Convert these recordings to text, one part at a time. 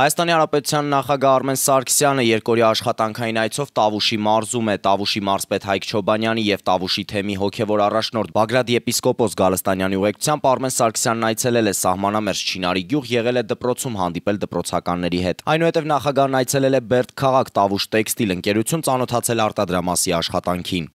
Հայաստանի Հանրապետության նախագահ Արմեն Սարգսյանը երկորի աշխատանքային այցով Տավուշի մարզում է Տավուշի մարզպետ Հայկ Չոբանյանի եւ Տավուշի թեմի հոգեվոր առաջնորդ Բագրատ եպիսկոպոս Գալստանյանի ուղեկցությամբ Արմեն Սարգսյանն այցելել է սահմանամերձ Չինարի գյուղ, եղել է դպրոցում հանդիպել դպրոցականների հետ։ Այնուհետև նախագահն այցելել է Բերդ քաղաք Տավուշ տեքստիլ ընկերություն, ծանոթացել արտադրամասի աշխատանքին։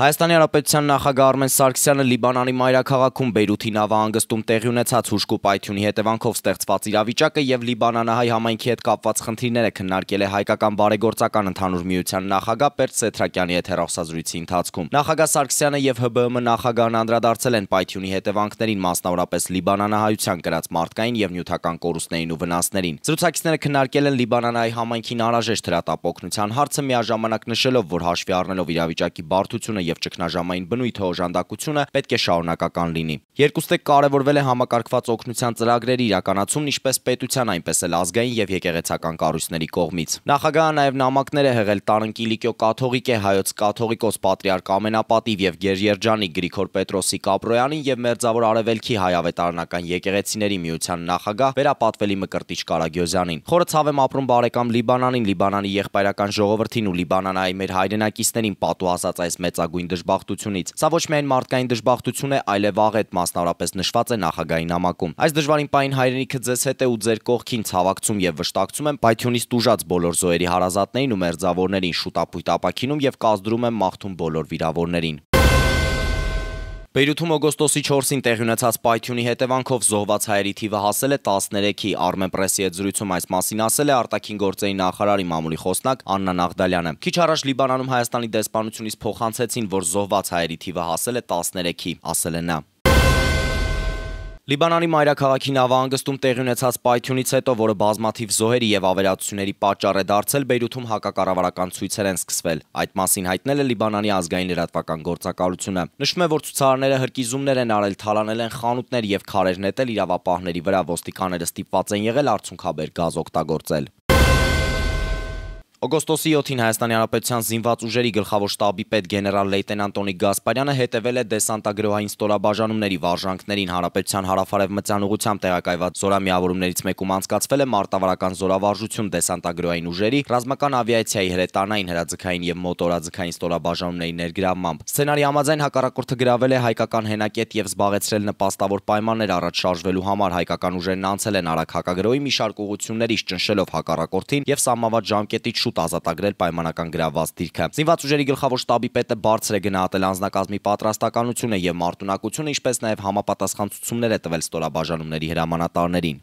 Հայաստանի Հանրապետության նախագահ Արմեն Սարգսյանը Լիբանանի մայրաքաղաքում Բեյրութի նավահանգստում տեղի ունեցած հուշկու պայթյունի հետևանքով ստեղծված իրավիճակը եւ Լիբանանահայ համայնքի հետ կապված խնդիրները քննարկել է հայկական բարեգործական ընդհանուր միության նախագահ Պերտ Սեթրակյանի հետ հեռախոսազրույցի ընթացքում։ Նախագահ Սարգսյանը եւ ՀԲԸՄ նախագահն անդրադարձել են պայթյունի հետևանքներին, մասնավորապես Լիբանանահայության կրած մարդկային եւ նյութական կորուստներին ու վնասներին։ Զրուցակիցները քննարկել են Լիբանանահայ համայնքին անհրաժեշտ հրատապօգնության հարցը միաժամանակ նշելով, որ հաշվի առնելով իրավիճակի բարդությունը եւ ճգնաժամային բնույթը օժանդակությունը պետք է շարունակական լինի։ Երկուստեք կարևորվել է համակարգված օգնության ծրագրերի իրականացումն ինչպես պետության, այնպես էլ ազգային եւ եկեղեցական կառույցների կողմից։ Նախագահը նաեւ նամակներ է հղել Տարնկիլիկյո կաթողիկ է հայոց կաթողիկոս պատրիարք ամենապատիվ եւ գերերջանի Գրիգոր Պետրոսի Կապրոյանին եւ Մերձավոր Արևելքի հայ ավետարանական եկեղեցիների միության նախագահ վերապատվելի Մկրտիչ Կարագյոզյանին։ Խորը ցավ եմ ապրում բարեկամ Լիբանանին, Լիբանանի եղբայրական ժողովրդին ու Լիբանանայի մեր հայրենակիցներին պատուհասած այս մեծ նվազագույն դժբախտությունից։ Սա ոչ միայն մարդկային դժբախտություն է, այլև աղետ մասնավորապես նշված է նախագահի նամակում։ Այս դժվարին պահին հայրենիքը ձեզ հետ է ու ձեր կողքին ցավակցում եւ վշտակցում եմ պայթյունից տուժած բոլոր զոհերի հարազատներին ու մերձավորներին շուտ ապույտ ապակինում եւ կազդրում եմ մաղթում բոլոր վիրավորներին։ Բեյրութում օգոստոսի 4-ին տեղի ունեցած պայթյունի հետևանքով զոհված հայերի թիվը հասել է 13-ի։ Armenpress-ի հետ զրույցում այս մասին ասել է արտաքին գործերի նախարարի մամուլի խոսնակ Աննա Նաղդալյանը։ Քիչ առաջ Լիբանանում Հայաստանի դեսպանությունից փոխանցեցին, որ զոհված հայերի թիվը հասել է 13-ի, ասել է նա։ Լիբանանի մայրաքաղաքի նավահանգստում տեղի ունեցած պայթյունից հետո, որը բազմաթիվ զոհերի եւ ավերածությունների պատճառ է դարձել, Բեյրութում հակակառավարական ցույցեր են սկսվել։ Այդ մասին հայտնել է Լիբանանի ազգային լրատվական գործակալությունը։ Նշվում է, որ ցուցարարները հրկիզումներ են արել, թալանել են խանութներ եւ քարեր նետել իրավապահների վրա, ոստիկանները ստիպված են եղել արցունքաբեր գազ օգտագործել։ Օգոստոսի 7-ին Հայաստանի Հանրապետության զինված ուժերի գլխավոր շտաբի պետ գեներալ լեյտենանտ Տոնի Գասպարյանը հետևել է դեսանտագրոհային ստորաբաժանումների վարժանքներին Հանրապետության հարավարևմտյան ուղությամբ տեղակայված զորամիավորումներից մեկում անցկացվել է մարտավարական զորավարժություն դեսանտագրոհային ուժերի, ռազմական ավիացիայի հրետանային, հրաձգային եւ մոտորաձգային ստորաբաժանումների ներգրավմամբ։ Սցենարի համաձայն հակառակորդը գրավել է հայկական հենակետ եւ զբաղեցրել նպաստավոր պայմաններ առաջ շարժվելու համար հայկական ուժերն անցել են արագ հակագրոհի մի շարք ուղություններից ճնշելով հակառակորդին եւ սամաված ժամկետից շուտ ազատագրել պայմանական գրաված դիրքը։ Զինված ուժերի գլխավոր շտաբի պետը բարձր է գնահատել անձնակազմի պատրաստականությունը եւ մարտունակությունը, ինչպես նաեւ համապատասխան ցուցումներ է տվել ստորաբաժանումների հրամանատարներին։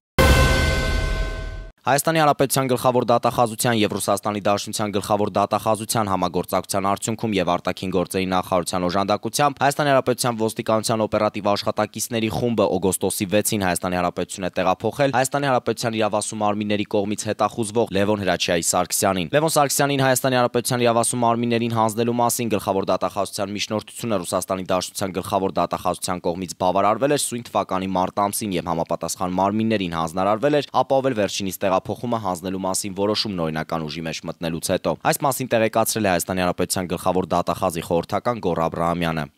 Հայաստանի Հանրապետության գլխավոր դատախազության եւ Ռուսաստանի Դաշնության գլխավոր դատախազության համագործակցության արդյունքում եւ արտաքին գործերի նախարարության օժանդակությամբ Հայաստանի Հանրապետության ոստիկանության օպերատիվ աշխատակիցների խումբը օգոստոսի 6-ին Հայաստանի Հանրապետություն է տեղափոխել Հայաստանի Հանրապետության իրավասու մարմինների կողմից հետախուզվող Լևոն Հրաչյայի Սարգսյանին։ Լևոն Սարգսյանին Հայաստանի Հանրապետության իրավասու մարմիններին հանձնելու մասին գլխավոր դատախազության միջնորդությունը Ռուսաստանի Դաշնության գլխավոր դատախազության կողմից բավարարվել էր սույն թվականի մարտ ամսին եւ համապատասխան մարմիններին հանձնարարվել էր ապահովել վերջինիս տեղ հեղափոխումը հանձնելու մասին որոշումն օրինական ուժի մեջ մտնելուց հետո։ Այս մասին տեղեկացրել է Հայաստանի Հանրապետության գլխավոր դատախազի խորհրդական Գոռ Աբրահամյանը։